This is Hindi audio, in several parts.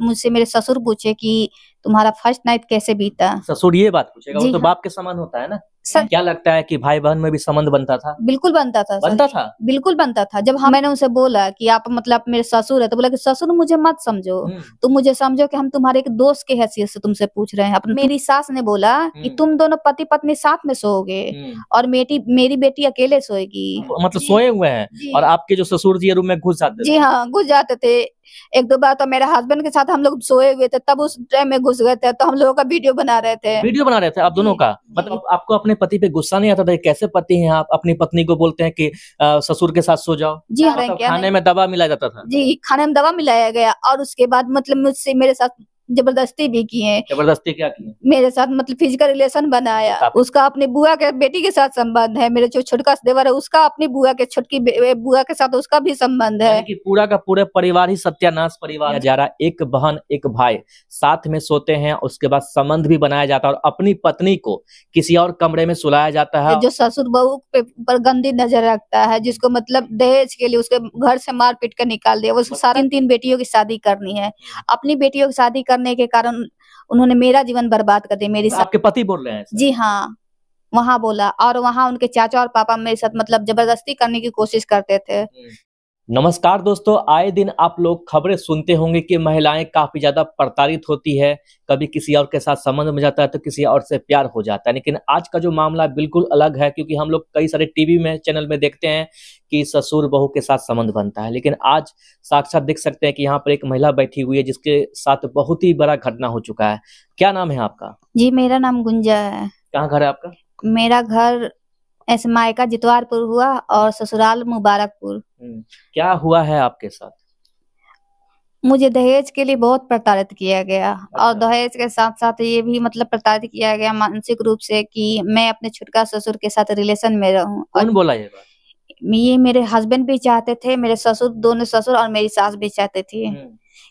मुझसे मेरे ससुर पूछे कि तुम्हारा फर्स्ट नाइट कैसे बीता ससुर ये बात पूछेगा वो तो हाँ। बाप के समान होता है ना सर, क्या लगता है कि भाई बहन में भी संबंध बनता था बिल्कुल बनता था बनता था बिल्कुल बनता था जब हाँ मैंने उनसे बोला कि आप मतलब मेरे ससुर है तो बोला कि ससुर मुझे मत समझो हम्म। तुम मुझे समझो कि हम तुम्हारे एक दोस्त के हैसियत से तुमसे पूछ रहे हैं अपने मेरी सास ने बोला कि हम्म। तुम दोनों पति पत्नी साथ में सोओगे हम्म। और मेरी मेरी बेटी अकेले सोएगी तो मतलब सोए हुए हैं और आपके जो ससुर जी रूम में घुस जाते जी हाँ घुस जाते थे एक दो बार तो मेरे हस्बैंड के साथ हम लोग सोए हुए थे तब उस टाइम में घुस गए थे तो हम लोगों का वीडियो बना रहे थे वीडियो बना रहे थे आप दोनों का मतलब आपको अपने पति पे गुस्सा नहीं आता था कैसे पति हैं आप अपनी पत्नी को बोलते हैं कि ससुर के साथ सो जाओ जी हाँ, मतलब खाने में दवा मिलाया जाता था जी खाने में दवा मिलाया गया और उसके बाद मतलब मुझसे मेरे साथ जबरदस्ती भी किए जबरदस्ती क्या है मेरे साथ मतलब फिजिकल रिलेशन बनाया उसका अपनी बुआ के बेटी के साथ संबंध है मेरे जो छोटका देवर है उसका अपनी बुआ के छोटकी बुआ के साथ उसका भी संबंध है कि पूरा का पूरे परिवार ही सत्यानाश परिवार जा रहा एक बहन एक भाई साथ में सोते हैं उसके बाद संबंध भी बनाया जाता है और अपनी पत्नी को किसी और कमरे में सुलाया जाता है जो ससुर बहू पे ऊपर गंदी नजर रखता है जिसको मतलब दहेज के लिए उसके घर से मार पीट कर निकाल दिया वो सारी तीन बेटियों की शादी करनी है हम्म। अपनी बेटियों की शादी कर करने के कारण उन्होंने मेरा जीवन बर्बाद कर दिया मेरे साथ तो आपके पति बोल रहे हैं जी हाँ वहाँ बोला और वहाँ उनके चाचा और पापा मेरे साथ मतलब जबरदस्ती करने की कोशिश करते थे हम्म। नमस्कार दोस्तों आए दिन आप लोग खबरें सुनते होंगे कि महिलाएं काफी ज्यादा प्रताड़ित होती है कभी किसी और के साथ संबंध में जाता है तो किसी और से प्यार हो जाता है लेकिन आज का जो मामला बिल्कुल अलग है क्योंकि हम लोग कई सारे टीवी में चैनल में देखते हैं कि ससुर बहू के साथ संबंध बनता है लेकिन आज साक्षात देख सकते हैं कि यहाँ पर एक महिला बैठी हुई है जिसके साथ बहुत ही बड़ा घटना हो चुका है क्या नाम है आपका जी मेरा नाम गुंजा है कहाँ घर है आपका मेरा घर ऐसे मायका जितवारपुर हुआ और ससुराल मुबारकपुर हम्म, क्या हुआ है आपके साथ मुझे दहेज के लिए बहुत प्रताड़ित किया गया और अच्छा। दहेज के साथ साथ ये भी मतलब प्रताड़ित किया गया मानसिक रूप से कि मैं अपने छुटका ससुर के साथ रिलेशन में रहूं कौन बोला ये बात ये मेरे हस्बैंड भी चाहते थे मेरे ससुर दोनों ससुर और मेरी सास भी चाहते थे हम्म।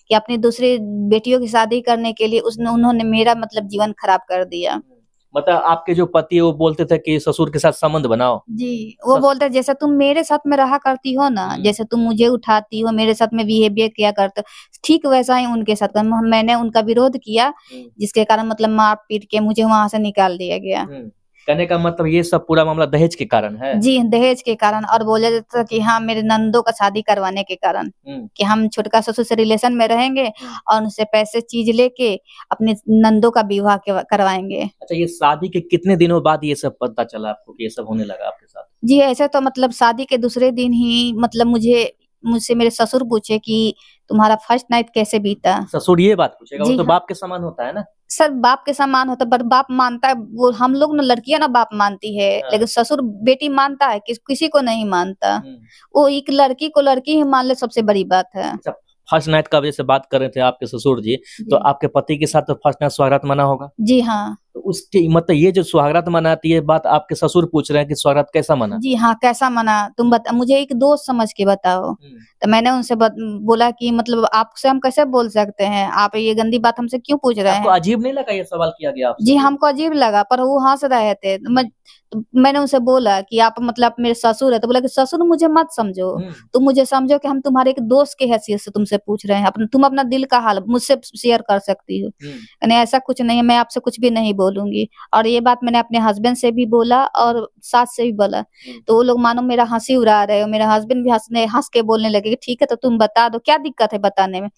कि अपनी दूसरी बेटियों की शादी करने के लिए उसने उन्होंने मेरा मतलब जीवन खराब कर दिया हम्म। मतलब आपके जो पति है वो बोलते थे कि ससुर के साथ संबंध बनाओ जी वो सस... बोलते जैसे तुम मेरे साथ में रहा करती हो ना हम्म। जैसे तुम मुझे उठाती हो मेरे साथ में बिहेवियर किया करते ठीक वैसा ही उनके साथ मैंने उनका विरोध किया हम्म। जिसके कारण मतलब मार पीट के मुझे वहां से निकाल दिया गया हम्म। कहने का मतलब ये सब पूरा मामला दहेज के कारण है जी दहेज के कारण और बोला जाता कि हाँ मेरे नंदो का शादी करवाने के कारण हम्म। कि हम छोटका ससुर से रिलेशन में रहेंगे और उनसे पैसे चीज लेके अपने नंदो का विवाह करवाएंगे अच्छा ये शादी के कितने दिनों बाद ये सब पता चला आपको कि ये सब होने लगा आपके साथ जी ऐसा तो मतलब शादी के दूसरे दिन ही मतलब मुझे मुझसे मेरे ससुर पूछे कि तुम्हारा फर्स्ट नाइट कैसे बीता ससुर ये बात पूछेगा वो तो हाँ। बाप के समान होता है ना सर बाप के समान होता है पर बाप मानता है वो हम लोग ना लड़कियां ना बाप मानती है हाँ। लेकिन ससुर बेटी मानता है कि किसी को नहीं मानता हम्म। वो एक लड़की को लड़की ही मान ले सबसे बड़ी बात है फर्स्ट अच्छा, नाइट का जैसे बात कर रहे थे आपके ससुर जी, तो जी। तो आपके पति के साथ तो फर्स्ट नाइट स्वागत मना होगा जी हाँ तो उसके मतलब ये जो स्वागत मनाती है बात आपके ससुर पूछ रहे हैं कि स्वागत कैसा मना जी हाँ कैसा मना तुम बता मुझे एक दोस्त समझ के बताओ हम्म। तो मैंने उनसे बत, बोला कि मतलब आपसे हम कैसे बोल सकते हैं आप ये गंदी बात हमसे क्यों पूछ रहे हैं अजीब नहीं लगा ये सवाल किया गया जी हमको अजीब लगा पर वो हंस रहे थे तो, तो मैंने उनसे बोला कि आप मतलब मेरे ससुर है तो बोला कि ससुर मुझे मत समझो हम्म। तुम मुझे समझो कि हम तुम्हारे एक दोस्त के हैसियत से तुमसे पूछ रहे हैं तुम अपना दिल का हाल मुझसे शेयर कर सकती हो यानी हम्म। ऐसा कुछ नहीं है मैं आपसे कुछ भी नहीं बोलूंगी और ये बात मैंने अपने हस्बैंड से भी बोला और सास से भी बोला तो वो लोग मानो मेरा हंसी उड़ा रहे हो मेरे हस्बैंड भी हंसने हंस के बोलने लगे ठीक है तो तुम बता दो क्या दिक्कत है बताने में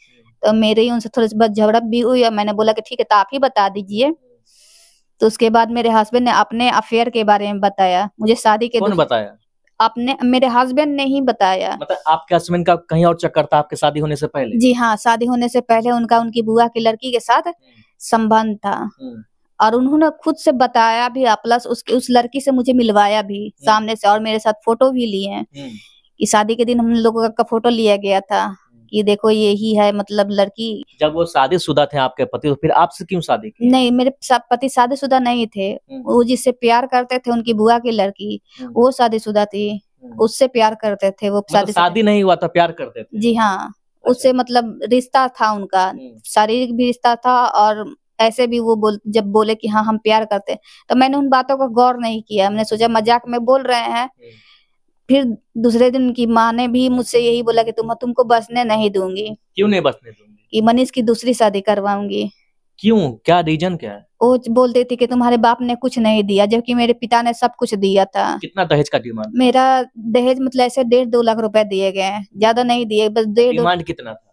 तो मेरे ही उनसे थोड़ी सी बहुत झड़प भी हुई और मैंने बोला कि ठीक है तो आप ही बता दीजिए तो उसके बाद मेरे हस्बैंड ने अपने अफेयर के बारे में बताया मुझे शादी के कौन बताया आपने मेरे हस्बैंड ने ही बताया मतलब आपके हस्बैंड का कहीं और चक्कर था आपके शादी होने से पहले जी हाँ शादी होने से पहले उनका उनकी बुआ की लड़की के साथ हम्म। संबंध था हम्म। और उन्होंने खुद से बताया भी प्लस उसके उस लड़की से मुझे मिलवाया भी हम्म। सामने से और मेरे साथ फोटो भी लिए हैं हम्म। कि शादी के दिन हम लोगों का फोटो लिया गया था हम्म। कि देखो यही है मतलब लड़की जब वो शादीशुदा थे आपके पति तो फिर आपसे क्यों शादी की नहीं मेरे पति शादीशुदा नहीं थे वो जिससे प्यार करते थे उनकी बुआ की लड़की वो शादीशुदा थी उससे प्यार करते थे वो मतलब शादी शादी नहीं हुआ था प्यार करते थे जी हाँ उससे अच्छा। मतलब रिश्ता था उनका शारीरिक भी रिश्ता था और ऐसे भी वो बोल जब बोले कि हाँ हम प्यार करते तो मैंने उन बातों का गौर नहीं किया हमने सोचा मजाक में बोल रहे हैं हम्म। फिर दूसरे दिन उनकी माँ ने भी मुझसे यही बोला कि तुम तुमको बसने नहीं दूंगी क्यों नहीं बसने दूंगी मनीष की दूसरी शादी करवाऊंगी क्यों क्या रीजन क्या है वो बोलते थे कि तुम्हारे बाप ने कुछ नहीं दिया जबकि मेरे पिता ने सब कुछ दिया था कितना दहेज का डिमांड मेरा दहेज मतलब ऐसे डेढ़ दो लाख रुपए दिए गए ज्यादा नहीं दिए बस डेढ़ डिमांड कितना था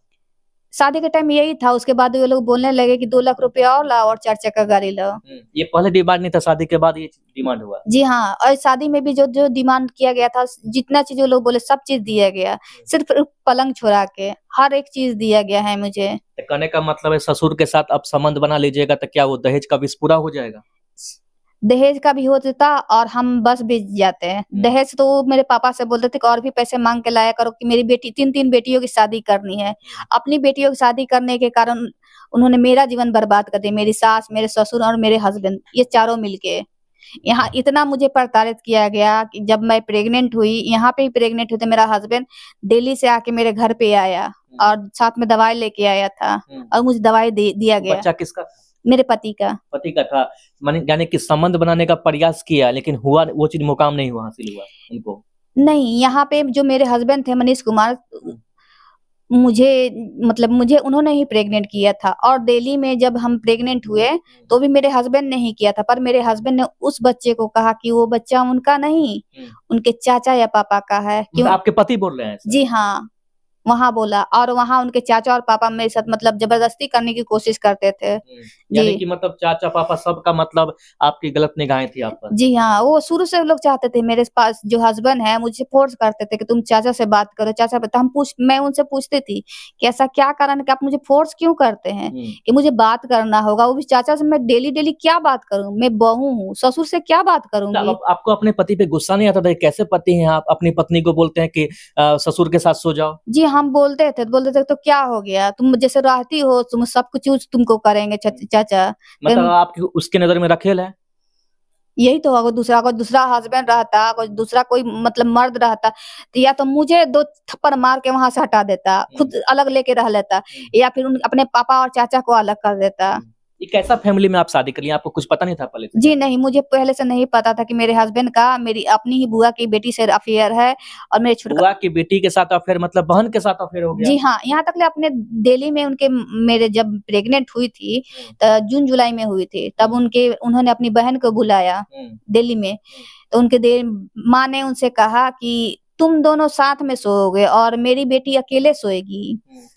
शादी के टाइम यही था उसके बाद ये लोग बोलने लगे कि दो लाख रुपया और ला और चार चक्का गाड़ी लो हम्म, ये पहले डिमांड नहीं था शादी के बाद ये डिमांड हुआ जी हाँ और शादी में भी जो जो डिमांड किया गया था जितना चीज वो लोग बोले सब चीज दिया गया हम्म। सिर्फ पलंग छोड़ा के हर एक चीज दिया गया है मुझे कहने का मतलब है ससुर के साथ आप संबंध बना लीजिएगा तो क्या वो दहेज का विष पूरा हो जाएगा दहेज का भी हो जाता और हम बस बेच जाते हैं हम्म। दहेज तो मेरे पापा से बोलते थे कि और भी पैसे मांग के लाया करो कि मेरी बेटी तीन तीन बेटियों की शादी करनी है हम्म। अपनी बेटियों की शादी करने के कारण उन्होंने मेरा जीवन बर्बाद कर दिया मेरी सास मेरे ससुर और मेरे हस्बैंड ये चारों मिलके यहाँ हम्म। इतना मुझे प्रताड़ित किया गया कि जब मैं प्रेग्नेंट हुई यहाँ पे ही प्रेग्नेंट हुई थे मेरा हस्बैंड दिल्ली से आके मेरे घर पे आया और साथ में दवाई लेके आया था और मुझे दवाई दिया गया बच्चा किसका था? मेरे पति का पति का था मैंने यानी कि संबंध बनाने का प्रयास किया लेकिन हुआ वो चीज मुकाम नहीं हुआ हासिल हुआ उनको नहीं यहाँ पे जो मेरे हस्बैंड थे मनीष कुमार मुझे मतलब मुझे उन्होंने ही प्रेग्नेंट किया था और दिल्ली में जब हम प्रेग्नेंट हुए तो भी मेरे हस्बैंड ने ही किया था पर मेरे हस्बैंड ने उस बच्चे को कहा कि वो बच्चा उनका नहीं हम्म। उनके चाचा या पापा का है मतलब क्यों आपके पति बोल रहे हैं जी हाँ वहाँ बोला और वहाँ उनके चाचा और पापा मेरे साथ मतलब जबरदस्ती करने की कोशिश करते थे हम्म। जी कि मतलब चाचा पापा सबका मतलब आपकी गलत निगाहें थी आप पर जी हाँ वो शुरू से लोग चाहते थे मेरे पास जो हस्बैंड है मुझे फोर्स करते थे कि तुम चाचा से बात करो चाचा तो हम पूछ मैं उनसे पूछती थी कि ऐसा क्या कारण है कि आप मुझे फोर्स क्यों करते हैं हम्म। कि मुझे बात करना होगा वो भी चाचा से मैं डेली डेली क्या बात करूँ मैं बहू हूँ ससुर से क्या बात करूंगी तो आपको अपने पति पे गुस्सा नहीं आता था कैसे पति है आप अपनी पत्नी को बोलते हैं की ससुर के साथ सो जाओ जी हाँ हम बोलते थे तो बोलते थे तो क्या हो गया तुम जैसे रहती हो तुम सब कुछ यूज तुमको करेंगे चाचा मतलब आपकी उसके नजर में रखेल है यही तो अगर दूसरा अगर दूसरा हस्बैंड रहता अगर दूसरा कोई मतलब मर्द रहता तो या तो मुझे दो थप्पड़ मार के वहां से हटा देता खुद हम्म। अलग लेके रह लेता या फिर उन अपने पापा और चाचा को अलग कर देता हम्म। ये कैसा फैमिली में आप शादी कर लिया आपको कुछ पता नहीं था पहले जी नहीं मुझे पहले से नहीं पता था कि मेरे हस्बैंड का मेरी अपनी ही बुआ की बेटी से अफेयर है और मेरे छोटे बुआ की बेटी के साथ अफेयर मतलब बहन के साथ अफेयर हो गया जी हाँ यहाँ तक अपने दिल्ली में उनके मेरे जब प्रेग्नेंट हुई थी हम्म। जून जुलाई में हुई थी तब हम्म। उनके उन्होंने अपनी बहन को बुलाया हम्म। दिल्ली में तो उनके माँ ने उनसे कहा कि तुम दोनों साथ में सोओगे और मेरी बेटी अकेले सोएगी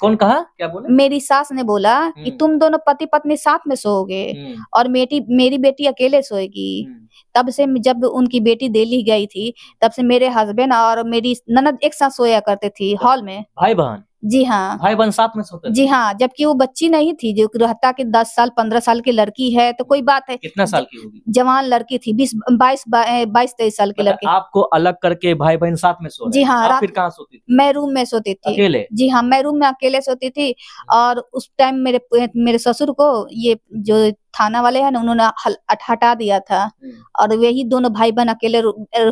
कौन कहा क्या बोले मेरी सास ने बोला कि हम्म। तुम दोनों पति पत्नी साथ में सोओगे हम्म। और मेरी मेरी बेटी अकेले सोएगी हम्म। तब से जब उनकी बेटी दिल्ली गई थी तब से मेरे हस्बैंड और मेरी ननद एक साथ सोया करते थी हॉल अच्छा। में भाई बहन जी हाँ भाई बहन साथ में सोते जी हाँ जबकि वो बच्ची नहीं थी जो रहता की दस साल पंद्रह साल की लड़की है तो कोई बात है कितना साल की होगी जवान लड़की थी बीस बाईस बाईस तेईस साल की अच्छा, लड़की आपको अलग करके भाई बहन साथ में सो जी हाँ फिर कहाँ सोती थी मैं रूम में सोती थी अकेले जी हाँ मैं रूम में अकेले सोती थी अच्छा। और उस टाइम मेरे मेरे ससुर को ये जो थाना वाले है ना उन्होंने हटा दिया था हम्म। और वही दोनों भाई बहन अकेले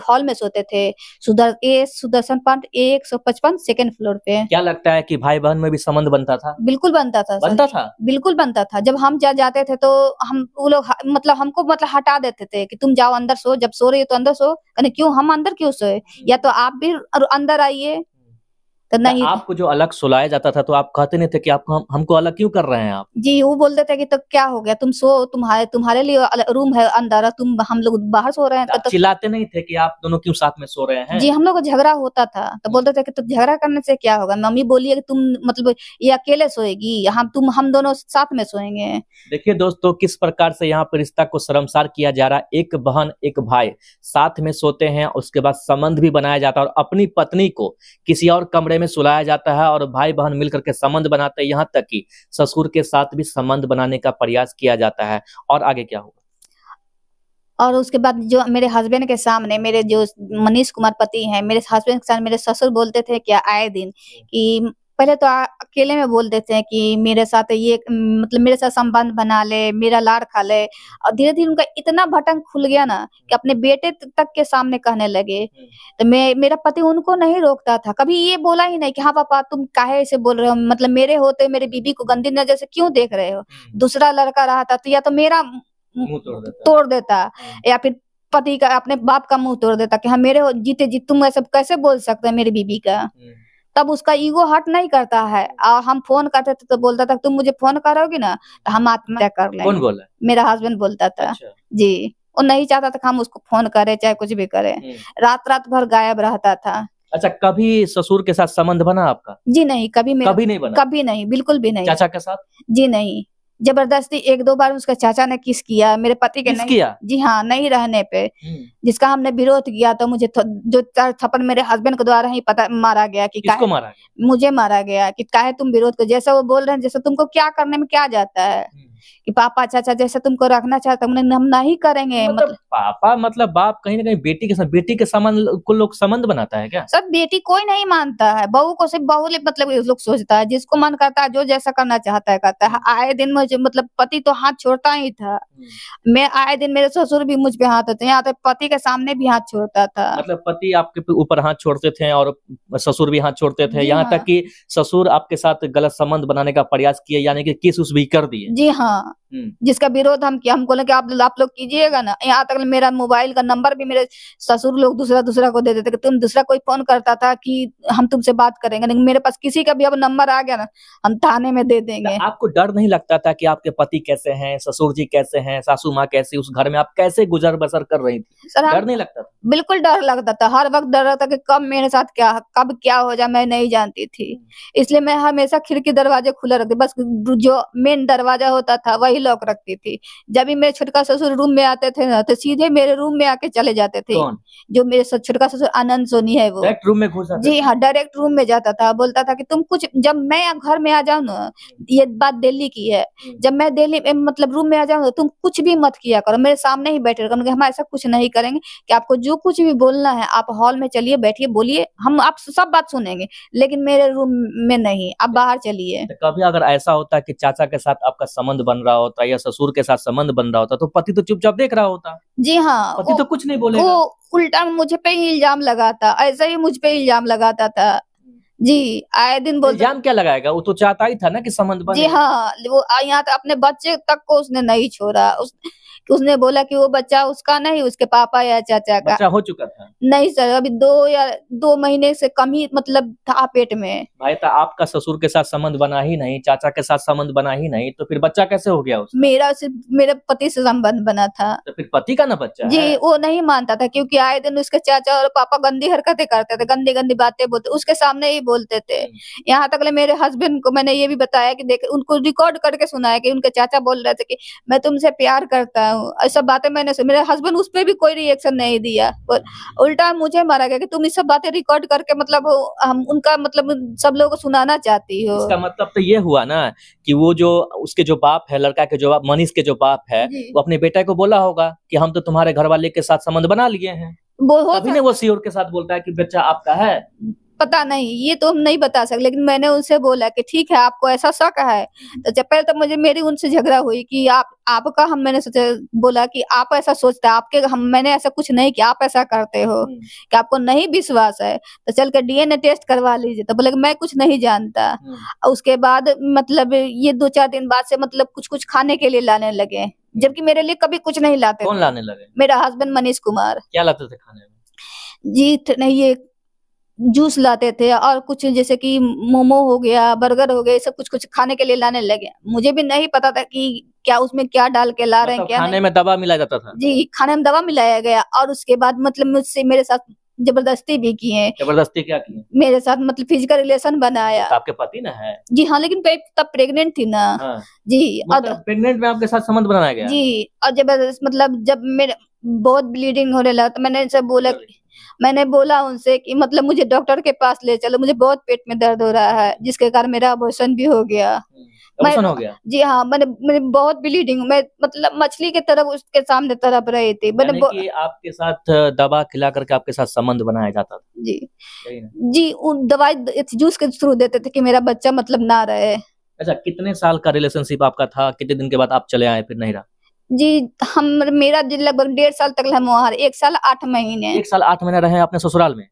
हॉल में सोते थे सुदर ए सुदर्शन पंत एक सौ पचपन सेकेंड फ्लोर पे क्या लगता है कि भाई बहन में भी संबंध बनता था बिल्कुल बनता था बनता था बिल्कुल बनता था जब हम जा जाते थे तो हम वो लोग मतलब हमको मतलब हटा देते थे कि तुम जाओ अंदर सो जब सो रही हो तो अंदर सो क्यों हम अंदर क्यों सोए हम्म। या तो आप भी अंदर आइए तो नहीं तो आपको जो अलग सुलाया जाता था तो आप कहते नहीं थे कि आप हम, हमको अलग क्यों कर रहे हैं आप जी वो बोलते थे कि तो क्या हो गया तुम सो तुम्हारे तुम्हारे लिए रूम है अंदर तुम हम लोग बाहर सो रहे हैं तो, तो चिल्लाते नहीं थे कि आप दोनों क्यों साथ में सो रहे हैं जी हम लोग झगड़ा होता था तो हम्म। बोलते थे कि तो झगड़ा करने से क्या होगा मम्मी बोलिए कि तुम मतलब ये अकेले सोएगी हम तुम हम दोनों साथ में सोएंगे देखिये दोस्तों किस प्रकार से यहाँ पर रिश्ता को शर्मसार किया जा रहा है एक बहन एक भाई साथ में सोते हैं उसके बाद संबंध भी बनाया जाता है और अपनी पत्नी को किसी और कमरे में सुलाया जाता है और भाई बहन मिलकर के संबंध बनाते हैं यहाँ तक कि ससुर के साथ भी संबंध बनाने का प्रयास किया जाता है और आगे क्या होगा और उसके बाद जो मेरे हस्बैंड के सामने मेरे जो मनीष कुमार पति हैं मेरे हस्बैंड के सामने मेरे ससुर बोलते थे क्या आए दिन हम्म। कि पहले तो अकेले में बोल देते हैं कि मेरे साथ ये मतलब मेरे साथ संबंध बना ले मेरा लाड़ खा ले और धीरे धीरे उनका इतना भटंग खुल गया ना कि अपने बेटे तक के सामने कहने लगे हम्म। तो मैं मेरा पति उनको नहीं रोकता था कभी ये बोला ही नहीं कि हाँ पापा तुम काहे ऐसे बोल रहे हो मतलब मेरे होते मेरे बीबी को गंदी नजर से क्यों देख रहे हो हम्म। दूसरा लड़का रहा था तो या तो मेरा तोड़ देता, हम्म। या फिर पति का अपने बाप का मुंह तोड़ देता कि हाँ मेरे जीते जी तुम ऐसा कैसे बोल सकते हैं मेरी बीबी का तब उसका ईगो हट नहीं करता है और हम फोन करते थे तो बोलता था तुम मुझे फोन करोगे ना तो हम आत्महत्या कर ले मेरा हस्बैंड बोलता था अच्छा। जी वो नहीं चाहता था हम उसको फोन करे चाहे कुछ भी करे हम्म। रात रात भर गायब रहता था अच्छा कभी ससुर के साथ संबंध बना आपका जी नहीं कभी मेरा कभी नहीं बना कभी नहीं बिल्कुल भी नहीं चाचा के साथ जी नहीं जबरदस्ती एक दो बार उसका चाचा ने किस किया मेरे पति के नहीं किया? जी हाँ नहीं रहने पे हम्म। जिसका हमने विरोध किया तो मुझे जो थप्पड़ मेरे हस्बैंड के द्वारा ही पता मारा गया कि किसको मारा मुझे मारा गया कि काहे तुम विरोध कर जैसा वो बोल रहे हैं जैसा तुमको क्या करने में क्या जाता है हम्म। कि पापा चाचा जैसा तुमको रखना चाहता हमने हम नहीं करेंगे मतलब, मतलब पापा मतलब बाप कहीं ना कहीं बेटी के साथ बेटी के संबंध को लोग संबंध बनाता है क्या सब बेटी कोई नहीं मानता है बहू को सिर्फ बहू मतलब लोग सोचता है जिसको मन करता है जो जैसा करना चाहता है करता है हाँ, आए दिन मुझे मतलब पति तो हाथ छोड़ता ही था हम्म। मैं आए दिन मेरे ससुर भी मुझ पे हाथ होते यहाँ तो पति के सामने भी हाथ छोड़ता था मतलब पति आपके ऊपर हाथ छोड़ते थे और ससुर भी हाथ छोड़ते थे यहाँ हाँ। तक कि ससुर आपके साथ गलत संबंध बनाने का प्रयास किए यानी कि किस उस भी कर दिए जी हाँ あ、हम्म। जिसका विरोध हम किया बोले कि आप आप लोग कीजिएगा ना यहाँ तक मेरा मोबाइल का नंबर भी मेरे ससुर लोग दूसरा दूसरा को दे देते तुम दूसरा कोई फोन करता था कि हम तुमसे बात करेंगे लेकिन मेरे पास किसी का भी अब नंबर आ गया ना हम थाने में दे देंगे आपको डर नहीं लगता था कि आपके पति कैसे हैं ससुर जी कैसे हैं सासू माँ कैसे उस घर में आप कैसे गुजर बसर कर रही थी सर डर नहीं लगता था बिल्कुल डर लगता था हर वक्त डर लगता की कब मेरे साथ क्या कब क्या हो जाए मैं नहीं जानती थी हम्म। इसलिए मैं हमेशा खिड़की दरवाजे खुले रखती बस जो मेन दरवाजा होता था वही ही लॉक रखती थी जब भी मेरे छोटका ससुर रूम में आते थे ना तो सीधे मेरे रूम में आके चले जाते थे जो मेरे छोटका ससुर आनंद सोनी है वो डायरेक्ट रूम में घुसा जी हाँ डायरेक्ट रूम में जाता था बोलता था कि तुम कुछ जब मैं घर में आ जाऊ ना ये बात दिल्ली की है हम्म। जब मैं दिल्ली में मतलब रूम में आ जाऊँ तुम कुछ भी मत किया करो मेरे सामने ही बैठे रहो हम ऐसा कुछ नहीं करेंगे कि आपको जो कुछ भी बोलना है आप हॉल में चलिए बैठिए बोलिए हम आप सब बात सुनेंगे लेकिन मेरे रूम में नहीं आप बाहर चलिए तो कभी अगर ऐसा होता है कि चाचा के साथ आपका संबंध बन रहा हो होता या ससुर के साथ संबंध बन रहा होता तो पति तो चुपचाप देख रहा होता जी हाँ पति तो कुछ नहीं बोले वो उल्टा मुझे पे ही इल्जाम लगाता ऐसा ही मुझ पे इल्जाम लगाता था जी आए दिन बोल इल्जाम क्या लगाएगा वो तो चाहता ही था ना कि संबंध बने जी हाँ वो यहाँ तक अपने बच्चे तक को उसने नहीं छोड़ा उसने उसने बोला कि वो बच्चा उसका नहीं उसके पापा या चाचा का बच्चा हो चुका था नहीं सर अभी दो या दो महीने से कम ही मतलब था पेट में भाई तो आपका ससुर के साथ संबंध बना ही नहीं चाचा के साथ संबंध बना ही नहीं तो फिर बच्चा कैसे हो गया उसका? मेरा सिर्फ मेरे पति से संबंध बना था तो फिर पति का ना बच्चा जी वो नहीं मानता था क्योंकि आए दिन उसके चाचा और पापा गंदी हरकतें करते थे गंदी गंदी बातें बोलते उसके सामने ही बोलते थे हम्म। यहाँ तक मेरे हस्बैंड को मैंने ये भी बताया की देख उनको रिकॉर्ड करके सुनाया की उनके चाचा बोल रहे थे की मैं तुमसे प्यार करता हूँ हूँ सब बातें मैंने मेरे हस्बैंड उस पर भी कोई रिएक्शन नहीं दिया उल्टा मुझे मारा गया कि तुम ये सब बातें रिकॉर्ड करके मतलब हम उनका मतलब सब लोगों को सुनाना चाहती हो इसका मतलब तो ये हुआ ना कि वो जो उसके जो बाप है लड़का के जो बाप मनीष के जो बाप है वो अपने बेटा को बोला होगा कि हम तो तुम्हारे घर वाले के साथ संबंध बना लिए हैं वो वो सीओर के साथ बोलता है कि बच्चा आपका है पता नहीं ये तो हम नहीं बता सकते लेकिन मैंने उनसे बोला कि ठीक है आपको ऐसा शक है हम्म। तो जब पहले तो मुझे मेरी उनसे झगड़ा हुई कि आप आपका हम मैंने सोचा बोला कि आप ऐसा सोचते आपके हम मैंने ऐसा कुछ नहीं किया आप ऐसा करते हो हम्म। कि आपको नहीं विश्वास है तो चल के डीएनए टेस्ट करवा लीजिए तो बोले मैं कुछ नहीं जानता हम्म। उसके बाद मतलब ये दो चार दिन बाद से मतलब कुछ कुछ खाने के लिए लाने लगे जबकि मेरे लिए कभी कुछ नहीं लाते कौन लाने लगे मेरा हस्बैंड मनीष कुमार क्या लाते थे खाने में जी नहीं ये जूस लाते थे और कुछ जैसे कि मोमो हो गया बर्गर हो गया सब कुछ कुछ खाने के लिए लाने लगे मुझे भी नहीं पता था कि क्या उसमें क्या डाल के ला रहे हैं मतलब क्या खाने में दवा मिलाया जाता था जी खाने में दवा मिलाया गया और उसके बाद मतलब मुझसे मेरे साथ जबरदस्ती भी किए जबरदस्ती क्या है? मेरे साथ मतलब फिजिकल रिलेशन बनाया तो आपके पति ना है जी हाँ लेकिन तब प्रेग्नेंट थी ना हाँ। जी मतलब और प्रेग्नेंट में आपके साथ संबंध बनाया गया जी और जबरदस्त मतलब जब मेरे बहुत ब्लीडिंग होने लगा तो मैंने सब बोला मैंने बोला उनसे कि मतलब मुझे डॉक्टर के पास ले चलो मुझे बहुत पेट में दर्द हो रहा है जिसके कारण मेरा अबॉर्शन भी हो गया हम्म, मैं हो गया जी हाँ मैंने मैंने बहुत ब्लीडिंग मैं मतलब मछली के तरफ उसके सामने तरफ रही थी मैंने कि आपके साथ दवा खिला करके आपके साथ संबंध बनाया जाता था जी जी दवाई जूस के थ्रू देते थे कि मेरा बच्चा मतलब ना रहे अच्छा कितने साल का रिलेशनशिप आपका था कितने दिन के बाद आप चले आए फिर नहीं रहा जी हम मेरा जी लगभग डेढ़ साल तक हम वहाँ एक साल आठ महीने एक साल आठ महीने रहे अपने ससुराल में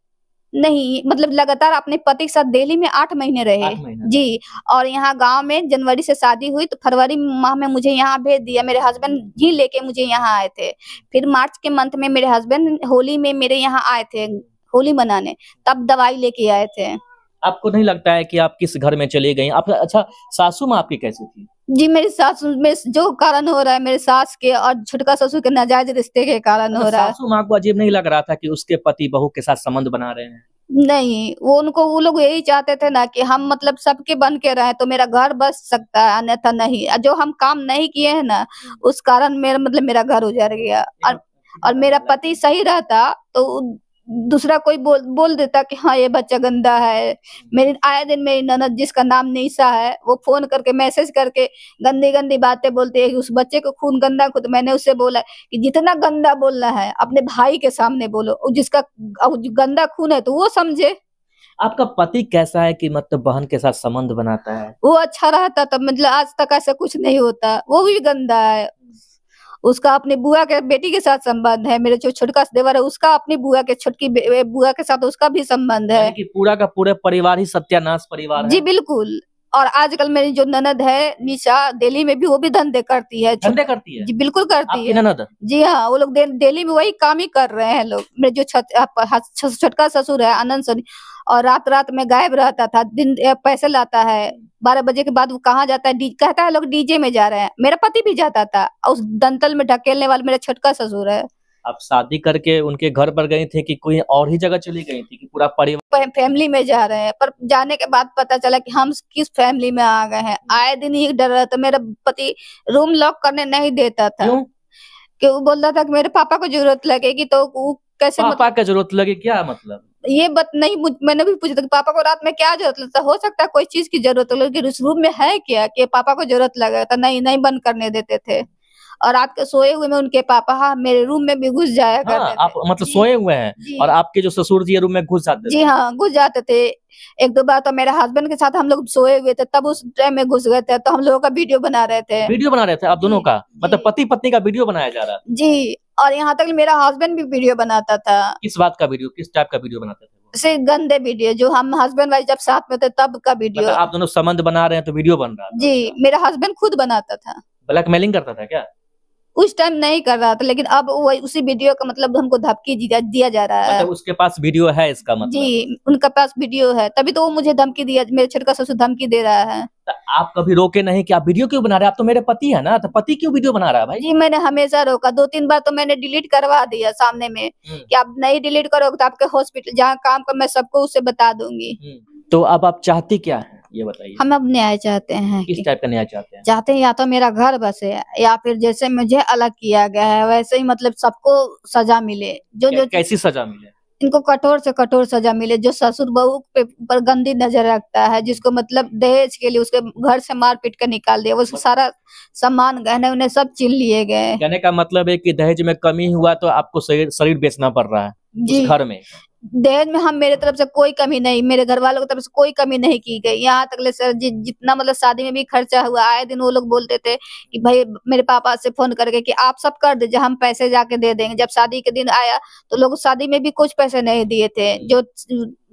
नहीं मतलब लगातार अपने पति के साथ दिल्ली में आठ महीने रहे आठ जी और यहाँ गांव में जनवरी से शादी हुई तो फरवरी माह में मुझे यहाँ भेज दिया मेरे हस्बैंड ही लेके मुझे यहाँ आए थे फिर मार्च के मंथ में मेरे हस्बैंड होली में मेरे यहाँ आए थे होली मनाने तब दवाई लेके आए थे आपको नहीं लगता है कि आप किस घर में चले गए आप अच्छा सासू माँ आपकी कैसी थी जी मेरी सास में जो कारण हो रहा है मेरे सास के और छुटका ससुर के नाजायज रिश्ते के कारण हो अच्छा, रहा है सासू माँ को अजीब नहीं लग रहा था कि उसके पति बहू के साथ संबंध बना रहे हैं नहीं वो उनको वो लोग यही चाहते थे ना कि हम मतलब सबके बन के रहे तो मेरा घर बस सकता है अन्यथा नहीं जो हम काम नहीं किए हैं ना उस कारण मेरा मतलब मेरा घर उजड़ गया और और मेरा पति सही रहता तो दूसरा कोई बोल बोल देता कि हाँ ये बच्चा गंदा है मेरी आए दिन मेरी ननद जिसका नाम निशा है वो फोन करके मैसेज करके गंदी गंदी बातें बोलती है कि उस बच्चे को खून गंदा खुद मैंने उससे बोला कि जितना गंदा बोलना है अपने भाई के सामने बोलो जिसका गंदा खून है तो वो समझे आपका पति कैसा है कि मतलब बहन के साथ संबंध बनाता है वो अच्छा रहता तब मतलब आज तक ऐसा कुछ नहीं होता वो भी गंदा है उसका अपने बुआ के बेटी के साथ संबंध है मेरे जो छोटका देवर है उसका अपनी बुआ के छोटकी बुआ के साथ उसका भी संबंध है कि पूरा का पूरे परिवार ही सत्यानाश परिवार जी बिल्कुल और आजकल मेरी जो ननद है निशा दिल्ली में भी वो भी धंधे करती है धंधे करती है जी बिल्कुल करती है ननद जी हाँ वो लोग दिल्ली में वही काम ही कर रहे हैं लोग मेरे जो हाँ, छोटका ससुर है आनंद सोनी और रात रात में गायब रहता था दिन पैसे लाता है बारह बजे के बाद वो कहाँ जाता है कहता है लोग डीजे में जा रहे हैं मेरा पति भी जाता था उस दंतल में ढकेलने वाला मेरा छोटका ससुर है आप शादी करके उनके घर पर गई थी कि कोई और ही जगह चली गई थी कि पूरा परिवार फैमिली में जा रहे हैं पर जाने के बाद पता चला कि हम किस फैमिली में आ गए हैं आए दिन ही डर रहा था मेरा पति रूम लॉक करने नहीं देता था क्यों? कि वो बोलता था कि मेरे पापा को जरूरत लगेगी तो वो कैसे पापा मत... का जरूरत लगे क्या मतलब ये बत नहीं मैंने भी पूछा था कि पापा को रात में क्या जरूरत लगता हो सकता है कोई चीज की जरूरत लगे उस रूम में है क्या कि पापा को जरूरत लगा था नहीं नहीं बंद करने देते थे और रात के सोए हुए में उनके पापा हाँ मेरे रूम में भी घुस जाया हाँ, करते आप मतलब सोए हुए हैं और आपके जो ससुर जी रूम में घुस जाते जी हाँ घुस जाते थे एक दो बार तो मेरे हस्बैंड के साथ हम लोग सोए हुए थे तब उस टाइम में घुस गए थे तो हम लोगों का वीडियो बना रहे थे वीडियो बना रहे थे आप दोनों का मतलब पति पत्नी का वीडियो बनाया जा रहा जी और यहाँ तक मेरा हस्बैंड भी वीडियो बनाता था किस बात का वीडियो किस टाइप का वीडियो बनाता था से गंदे वीडियो जो हम हस्बैंड वाइफ जब साथ में थे तब का वीडियो मतलब आप दोनों संबंध बना रहे हैं तो वीडियो बन रहा जी मेरा हस्बैंड खुद बनाता था ब्लैकमेलिंग करता था क्या उस टाइम नहीं कर रहा था लेकिन अब वही उसी वीडियो का मतलब हमको धमकी दिया जा रहा है मतलब उसके पास वीडियो है इसका मतलब जी उनका पास वीडियो है तभी तो वो मुझे धमकी दिया मेरे छोटका ससुर धमकी दे रहा है तो आप कभी रोके नहीं कि आप वीडियो क्यों बना रहे आप तो मेरे पति है ना तो पति क्यों वीडियो बना रहा है भाई जी मैंने हमेशा रोका दो तीन बार तो मैंने डिलीट करवा दिया सामने में हम्म। कि आप नहीं डिलीट करोगे तो आपके हॉस्पिटल जहाँ काम कर मैं सबको उसे बता दूंगी हम्म। तो अब आप चाहती क्या है ये बताइए हम अब न्याय चाहते हैं किस टाइप का न्याय चाहते हैं चाहते हैं या तो मेरा घर बसे या फिर जैसे मुझे अलग किया गया है वैसे ही मतलब सबको सजा मिले जो जो कैसी सजा मिले इनको कठोर से कठोर सजा मिले जो ससुर बहू पे ऊपर गंदी नजर रखता है जिसको मतलब दहेज के लिए उसके घर से मार पीट कर निकाल दिया वो सारा सामान गहने उन्हें सब छीन लिए गए कहने का मतलब है कि दहेज में कमी हुआ तो आपको शरीर बेचना पड़ रहा है जी घर में दहेज में हम मेरे तरफ से कोई कमी नहीं मेरे घर वालों की तरफ से कोई कमी नहीं की गई यहाँ तक ले सर जि, जितना मतलब शादी में भी खर्चा हुआ आए दिन वो लोग बोलते थे कि भाई मेरे पापा से फोन करके कि आप सब कर दीजिए हम पैसे जाके दे देंगे जब शादी के दिन आया तो लोग शादी में भी कुछ पैसे नहीं दिए थे जो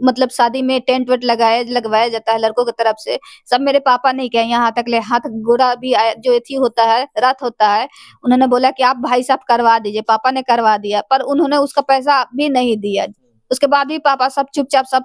मतलब शादी में टेंट वेंट लगाया लगवाया जाता है लड़कों की तरफ से सब मेरे पापा नहीं कहे यहाँ तक ले हाथ गोरा भी आया जो एथी होता है रथ होता है उन्होंने बोला कि आप भाई साहब करवा दीजिए पापा ने करवा दिया पर उन्होंने उसका पैसा भी नहीं दिया उसके बाद भी पापा सब चुपचाप सब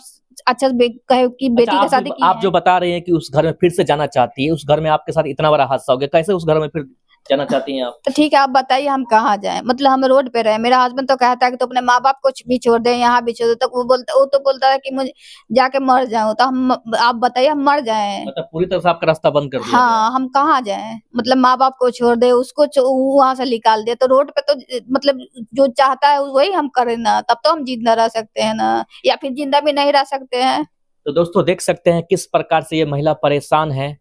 अच्छा कहे कि अच्छा, बेटी अच्छा, के साथ आप जो बता रहे हैं कि उस घर में फिर से जाना चाहती है उस घर में आपके साथ इतना बड़ा हादसा हो गया कैसे उस घर में फिर जाना चाहती हैं आप तो ठीक है आप बताइए हम कहाँ जाए मतलब हम रोड पे रहे मेरा हस्बैंड तो कहता है कि तो अपने माँ बाप को भी छोड़ दे यहाँ भी छोड़ दे तो वो बोलता वो तो बोलता है कि मुझे जाके मर जाऊँ तो हम आप बताइए हम मर जाए मतलब अच्छा, पूरी तरह से आपका रास्ता बंद कर हाँ हम कहाँ जाए मतलब माँ बाप को छोड़ दे उसको वहाँ से निकाल दे तो रोड पे तो मतलब जो चाहता है वही हम करे ना तब तो हम जिंदा रह सकते हैं ना या फिर जिंदा भी नहीं रह सकते हैं तो दोस्तों देख सकते हैं किस प्रकार से ये महिला परेशान है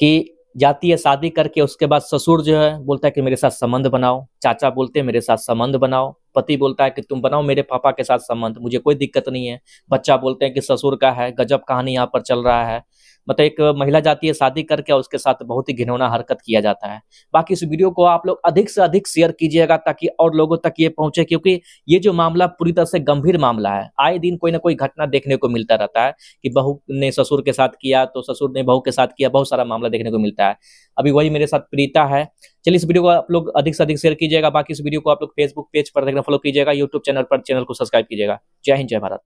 कि जाती है शादी करके उसके बाद ससुर जो है बोलता है कि मेरे साथ संबंध बनाओ चाचा बोलते हैं मेरे साथ संबंध बनाओ पति बोलता है कि तुम बनाओ मेरे पापा के साथ संबंध मुझे कोई दिक्कत नहीं है बच्चा बोलते हैं कि ससुर का है गजब कहानी यहाँ पर चल रहा है मतलब एक महिला जाती है शादी करके उसके साथ बहुत ही घिनौना हरकत किया जाता है बाकी इस वीडियो को आप लोग अधिक से अधिक शेयर कीजिएगा ताकि और लोगों तक ये पहुंचे क्योंकि ये जो मामला पूरी तरह से गंभीर मामला है आए दिन कोई ना कोई घटना देखने को मिलता रहता है कि बहू ने ससुर के साथ किया तो ससुर ने बहू के साथ किया बहुत सारा मामला देखने को मिलता है अभी वही मेरे साथ प्रीता है चलिए इस वीडियो को आप लोग अधिक से अधिक शेयर कीजिएगा बाकी इस वीडियो को आप लोग फेसबुक पेज पर देखना फॉलो कीजिएगा यूट्यूब चैनल पर चैनल को सब्सक्राइब कीजिएगा जय हिंद जय भारत